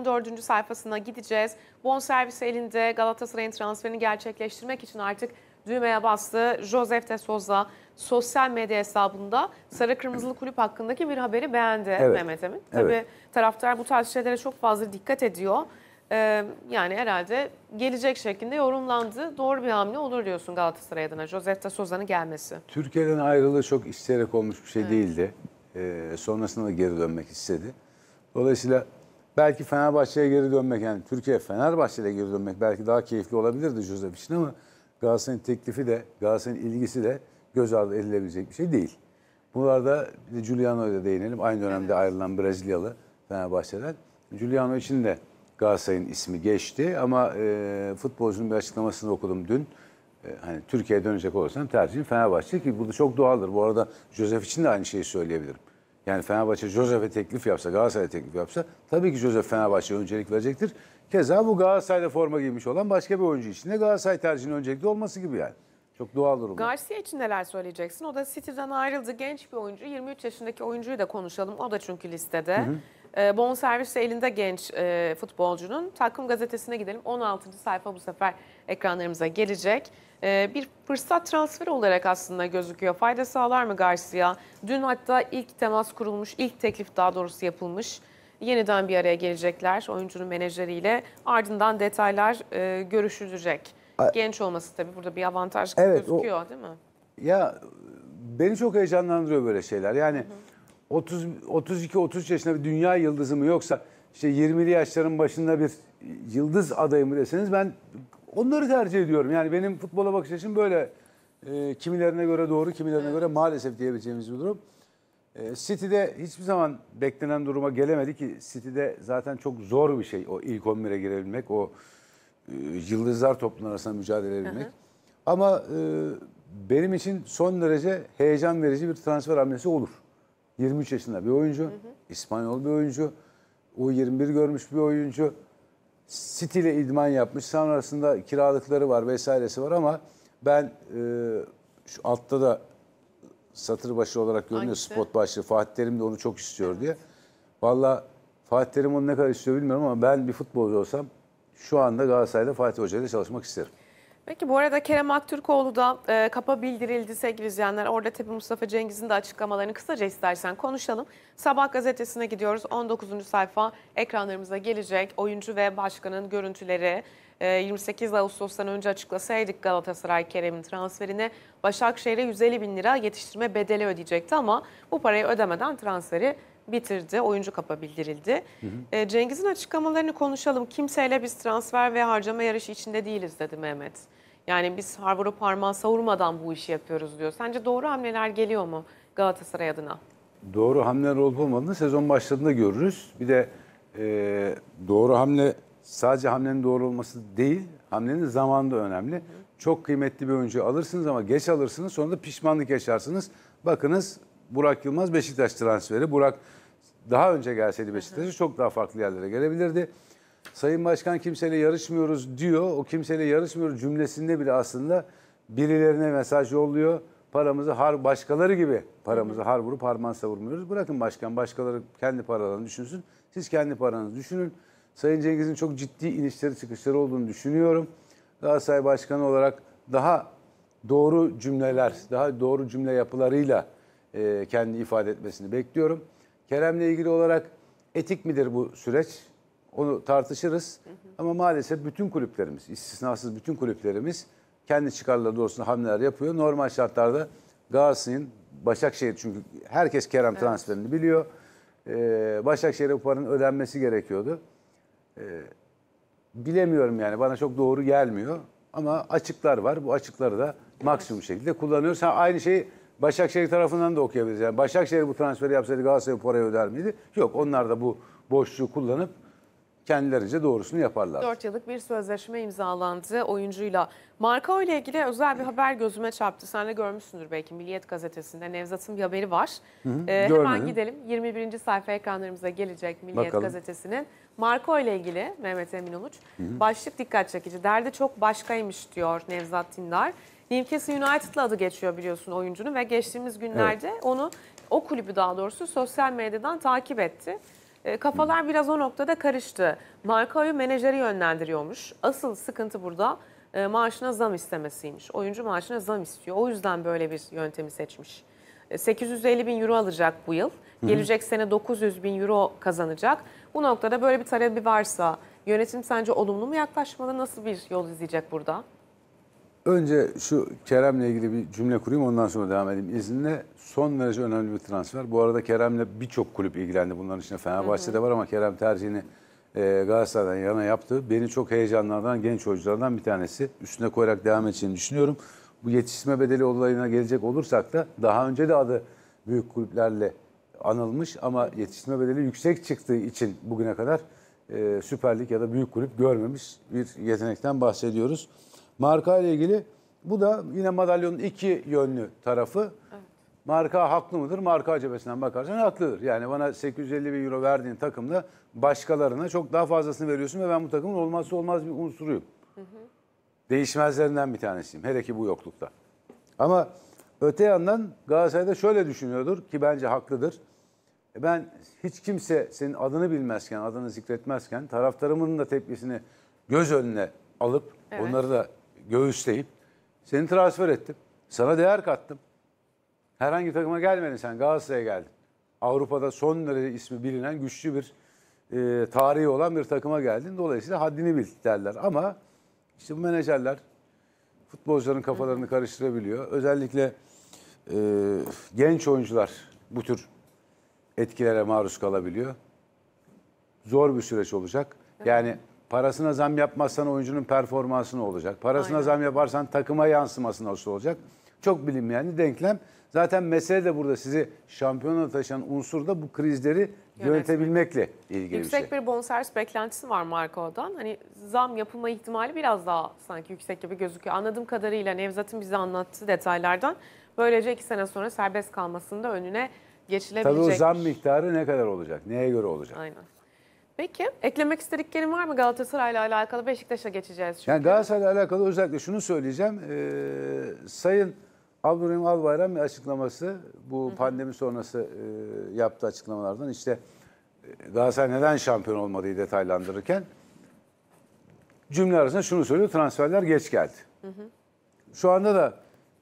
14. sayfasına gideceğiz. Bonservis elinde Galatasaray'ın transferini gerçekleştirmek için artık düğmeye bastı. Josef de Souza sosyal medya hesabında Sarı Kırmızılı Kulüp hakkındaki bir haberi beğendi evet. Mehmet Emin. Tabii evet. taraftar bu tarz şeylere çok fazla dikkat ediyor. Ee, yani herhalde gelecek şeklinde yorumlandı. Doğru bir hamle olur diyorsun Galatasaray adına. Josef de Souza'nın gelmesi. Türkiye'den ayrılığı çok isteyerek olmuş bir şey evet. değildi. Ee, sonrasında da geri dönmek istedi. Dolayısıyla Belki Fenerbahçe'ye geri dönmek yani Türkiye Fenerbahçe'ye geri dönmek belki daha keyifli olabilirdi Josep için ama Galatasaray'ın teklifi de Galatasaray'ın ilgisi de göz ardı edilebilecek bir şey değil. Bunlarda bir Giuliano'ya da değinelim. Aynı dönemde evet. ayrılan Brezilyalı Fenerbahçe'den. Giuliano için de Galatasaray'ın ismi geçti ama e, futbolcunun bir açıklamasını okudum dün. E, hani Türkiye'ye dönecek olursam tercihim Fenerbahçe ki bu da çok doğaldır. Bu arada Josef için de aynı şeyi söyleyebilirim. Yani Fenerbahçe Josef'e teklif yapsa, Galatasaray'a teklif yapsa tabii ki Josef Fenerbahçe'ye öncelik verecektir. Keza bu Galatasaray'da forma giymiş olan başka bir oyuncu için de Galatasaray tercihinin öncelikli olması gibi yani. Çok doğal durum. Garcia için neler söyleyeceksin? O da City'den ayrıldı. Genç bir oyuncu. 23 yaşındaki oyuncuyu da konuşalım. O da çünkü listede. Hı hı. E, ee, bonservis elinde genç e, futbolcunun takım gazetesine gidelim. 16. sayfa bu sefer ekranlarımıza gelecek. E, bir fırsat transferi olarak aslında gözüküyor. Fayda sağlar mı Garcia? Dün hatta ilk temas kurulmuş, ilk teklif daha doğrusu yapılmış. Yeniden bir araya gelecekler oyuncunun menajeriyle. Ardından detaylar e, görüşülecek. Genç olması tabii burada bir avantaj evet, gözüküyor o, değil mi? Ya beni çok heyecanlandırıyor böyle şeyler. Yani... Hı hı. 30 32 33 yaşında bir dünya yıldızı mı yoksa işte 20'li yaşların başında bir yıldız adayı mı deseniz ben onları tercih ediyorum. Yani benim futbola bakış açım böyle e, kimilerine göre doğru, kimilerine göre maalesef diyebileceğimiz bir durum. E, City'de hiçbir zaman beklenen duruma gelemedi ki City'de zaten çok zor bir şey o ilk 11'e girebilmek, o e, yıldızlar toplumun arasında mücadele edebilmek. Ama e, benim için son derece heyecan verici bir transfer hamlesi olur. 23 yaşında bir oyuncu. Hı hı. İspanyol bir oyuncu. U21 görmüş bir oyuncu. City ile idman yapmış. Sonrasında kiralıkları var vesairesi var ama ben e, şu altta da satır başı olarak görünüyor Hangisi? spot başlığı. Fatih Terim de onu çok istiyor evet. diye. Valla Fatih Terim onu ne kadar istiyor bilmiyorum ama ben bir futbolcu olsam şu anda Galatasaray'da Fatih Hoca ile çalışmak isterim. Peki bu arada Kerem Aktürkoğlu da e, kapa bildirildi sevgili izleyenler. Orada tabi Mustafa Cengiz'in de açıklamalarını kısaca istersen konuşalım. Sabah gazetesine gidiyoruz. 19. sayfa ekranlarımıza gelecek. Oyuncu ve başkanın görüntüleri. E, 28 Ağustos'tan önce açıklasaydık Galatasaray Kerem'in transferine Başakşehir'e 150 bin lira yetiştirme bedeli ödeyecekti ama bu parayı ödemeden transferi bitirdi. Oyuncu kapa bildirildi. Hı hı. Ee, Cengiz'in açıklamalarını konuşalım. Kimseyle biz transfer ve harcama yarışı içinde değiliz dedi Mehmet. Yani biz Harvard'ı parmağı savurmadan bu işi yapıyoruz diyor. Sence doğru hamleler geliyor mu Galatasaray adına? Doğru hamleler olup olmadığını sezon başladığında görürüz. Bir de e, doğru hamle sadece hamlenin doğru olması değil, hamlenin zamanı da önemli. Hı. Çok kıymetli bir oyuncu alırsınız ama geç alırsınız sonra da pişmanlık yaşarsınız. Bakınız Burak Yılmaz Beşiktaş transferi. Burak daha önce gelseydi Beşiktaş'a çok daha farklı yerlere gelebilirdi. Sayın Başkan kimseyle yarışmıyoruz diyor. O kimseyle yarışmıyoruz cümlesinde bile aslında birilerine mesaj yolluyor. Paramızı har başkaları gibi paramızı har vurup harman savurmuyoruz. Bırakın başkan başkaları kendi paralarını düşünsün. Siz kendi paranızı düşünün. Sayın Cengiz'in çok ciddi inişleri çıkışları olduğunu düşünüyorum. Galatasaray Başkanı olarak daha doğru cümleler, daha doğru cümle yapılarıyla e, kendini ifade etmesini bekliyorum. Kerem'le ilgili olarak etik midir bu süreç? Onu tartışırız. Hı hı. Ama maalesef bütün kulüplerimiz, istisnasız bütün kulüplerimiz kendi çıkarları doğrusunda hamleler yapıyor. Normal şartlarda Galatasaray'ın, Başakşehir çünkü herkes Kerem evet. transferini biliyor. Ee, Başakşehir'e bu paranın ödenmesi gerekiyordu. Ee, bilemiyorum yani bana çok doğru gelmiyor. Ama açıklar var. Bu açıkları da maksimum şekilde kullanıyoruz. Ha, aynı şeyi Başakşehir tarafından da okuyabiliriz. Yani Başakşehir bu transferi yapsaydı Galatasaray parayı öder miydi? Yok onlar da bu boşluğu kullanıp kendilerince doğrusunu yaparlar. 4 yıllık bir sözleşme imzalandı oyuncuyla. Marco ile ilgili özel bir haber gözüme çarptı. Sen de görmüşsündür belki Milliyet Gazetesi'nde Nevzat'ın bir haberi var. Hı hı, ee, hemen gidelim. 21. sayfa ekranlarımıza gelecek Milliyet Bakalım. Gazetesi'nin. Marco ile ilgili Mehmet Emin Uluç. Hı hı. Başlık dikkat çekici. Derdi çok başkaymış diyor Nevzat Dindar. Newcastle United'la adı geçiyor biliyorsun oyuncunun ve geçtiğimiz günlerde evet. onu o kulübü daha doğrusu sosyal medyadan takip etti. E, kafalar biraz o noktada karıştı. Marka'yı menajeri yönlendiriyormuş. Asıl sıkıntı burada e, maaşına zam istemesiymiş. Oyuncu maaşına zam istiyor. O yüzden böyle bir yöntemi seçmiş. 850 e, bin euro alacak bu yıl. Gelecek hı hı. sene 900 bin euro kazanacak. Bu noktada böyle bir talebi varsa yönetim sence olumlu mu yaklaşmalı? Nasıl bir yol izleyecek burada? Önce şu Kerem'le ilgili bir cümle kurayım ondan sonra devam edeyim. İzinle son derece önemli bir transfer. Bu arada Kerem'le birçok kulüp ilgilendi. Bunların içinde Fenerbahçe'de var ama Kerem tercihini e, Galatasaray'dan yana yaptı. Beni çok heyecanlandıran genç oyunculardan bir tanesi. Üstüne koyarak devam edeceğini düşünüyorum. Bu yetişme bedeli olayına gelecek olursak da daha önce de adı büyük kulüplerle anılmış ama yetişme bedeli yüksek çıktığı için bugüne kadar e, Süper ya da büyük kulüp görmemiş bir yetenekten bahsediyoruz. Marka ile ilgili bu da yine madalyonun iki yönlü tarafı. Evet. Marka haklı mıdır? Marka acebesinden bakarsan haklıdır. Yani bana 850 bin euro verdiğin takımda başkalarına çok daha fazlasını veriyorsun ve ben bu takımın olmazsa olmaz bir unsuruyum. Değişmezlerinden bir tanesiyim. Hele ki bu yoklukta. Ama öte yandan Galatasaray'da şöyle düşünüyordur ki bence haklıdır. E ben hiç kimse senin adını bilmezken, adını zikretmezken taraftarımın da tepkisini göz önüne alıp evet. onları da göğüsleyip seni transfer ettim. Sana değer kattım. Herhangi takıma gelmedin sen Galatasaray'a geldin. Avrupa'da son derece ismi bilinen güçlü bir e, tarihi olan bir takıma geldin. Dolayısıyla haddini bil derler. Ama işte bu menajerler futbolcuların kafalarını karıştırabiliyor. Özellikle e, genç oyuncular bu tür etkilere maruz kalabiliyor. Zor bir süreç olacak. Yani Parasına zam yapmazsan oyuncunun performansı ne olacak? Parasına Aynen. zam yaparsan takıma yansıması nasıl olacak? Çok bilinmeyen bir denklem. Zaten mesele de burada sizi şampiyona taşıyan unsur da bu krizleri yönetebilmekle ilgili yüksek bir şey. Yüksek bir bonservis beklentisi var Marco'dan. Hani zam yapılma ihtimali biraz daha sanki yüksek gibi gözüküyor. Anladığım kadarıyla Nevzat'ın bize anlattığı detaylardan böylece iki sene sonra serbest kalmasında önüne geçilebilecek. Tabii o zam miktarı ne kadar olacak? Neye göre olacak? Aynen. Peki eklemek istediklerin var mı Galatasaray ile alakalı? Beşiktaş'a geçeceğiz çünkü. Yani Galatasaray ile alakalı özellikle şunu söyleyeceğim. Ee, Sayın Abdurrahim Albayrak'ın bir açıklaması bu Hı-hı. pandemi sonrası e, yaptığı açıklamalardan işte e, Galatasaray neden şampiyon olmadığı detaylandırırken cümle arasında şunu söylüyor transferler geç geldi. Hı hı. Şu anda da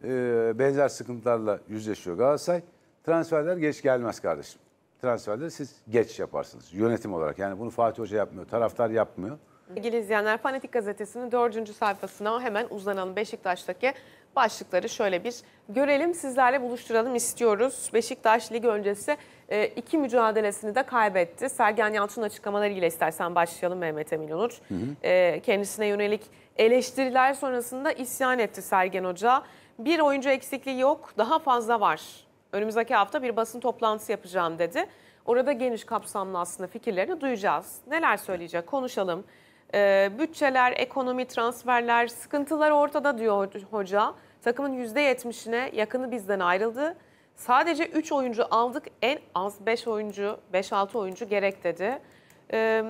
e, benzer sıkıntılarla yüzleşiyor Galatasaray. Transferler geç gelmez kardeşim transferleri siz geç yaparsınız. Yönetim olarak yani bunu Fatih Hoca yapmıyor, taraftar yapmıyor. İlgili izleyenler Fanatik Gazetesi'nin dördüncü sayfasına hemen uzanalım. Beşiktaş'taki başlıkları şöyle bir görelim sizlerle buluşturalım istiyoruz. Beşiktaş lig öncesi e, iki mücadelesini de kaybetti. Sergen Yalçın açıklamalarıyla istersen başlayalım Mehmet Emin Onur. Hı hı. E, kendisine yönelik eleştiriler sonrasında isyan etti Sergen Hoca. Bir oyuncu eksikliği yok daha fazla var önümüzdeki hafta bir basın toplantısı yapacağım dedi. Orada geniş kapsamlı aslında fikirlerini duyacağız. Neler söyleyecek konuşalım. Ee, bütçeler, ekonomi, transferler, sıkıntılar ortada diyor hoca. Takımın %70'ine yakını bizden ayrıldı. Sadece 3 oyuncu aldık en az 5 oyuncu, 5-6 oyuncu gerek dedi. Ee,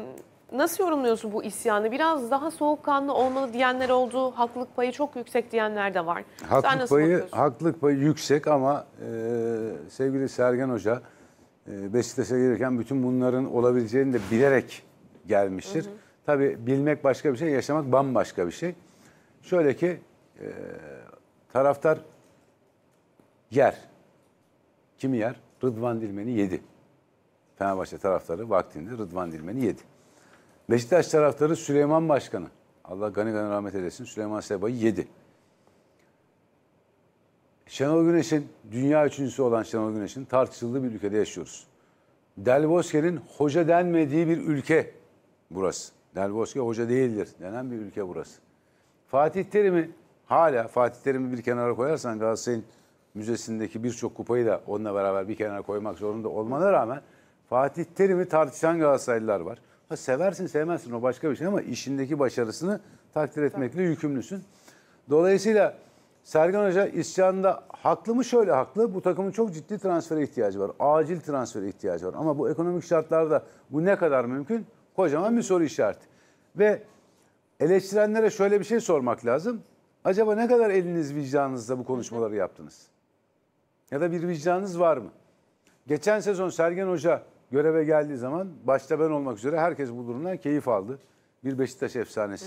Nasıl yorumluyorsun bu isyanı? Biraz daha soğukkanlı olmalı diyenler oldu. Haklılık payı çok yüksek diyenler de var. Haklılık Sen nasıl payı, haklılık payı yüksek ama e, sevgili Sergen Hoca e, Beşiktaş'a gelirken bütün bunların olabileceğini de bilerek gelmiştir. Hı hı. Tabii bilmek başka bir şey, yaşamak bambaşka bir şey. Şöyle ki e, taraftar yer. Kimi yer? Rıdvan Dilmen'i yedi. Fenerbahçe taraftarı vaktinde Rıdvan Dilmen'i yedi. Beşiktaş taraftarı Süleyman Başkanı. Allah gani gani rahmet eylesin. Süleyman Seba'yı yedi. Şenol Güneş'in, dünya üçüncüsü olan Şenol Güneş'in tartışıldığı bir ülkede yaşıyoruz. Del hoca denmediği bir ülke burası. Del hoca değildir denen bir ülke burası. Fatih Terim'i hala Fatih Terim'i bir kenara koyarsan Galatasaray'ın müzesindeki birçok kupayı da onunla beraber bir kenara koymak zorunda olmana rağmen Fatih Terim'i tartışan Galatasaraylılar var. Ha seversin sevmezsin o başka bir şey ama işindeki başarısını takdir etmekle Tabii. yükümlüsün. Dolayısıyla Sergen Hoca isyanda haklı mı? Şöyle haklı. Bu takımın çok ciddi transfere ihtiyacı var. Acil transfere ihtiyacı var. Ama bu ekonomik şartlarda bu ne kadar mümkün? Kocaman bir soru işareti. Ve eleştirenlere şöyle bir şey sormak lazım. Acaba ne kadar eliniz vicdanınızda bu konuşmaları yaptınız? Ya da bir vicdanınız var mı? Geçen sezon Sergen Hoca göreve geldiği zaman başta ben olmak üzere herkes bu durumdan keyif aldı. Bir Beşiktaş efsanesi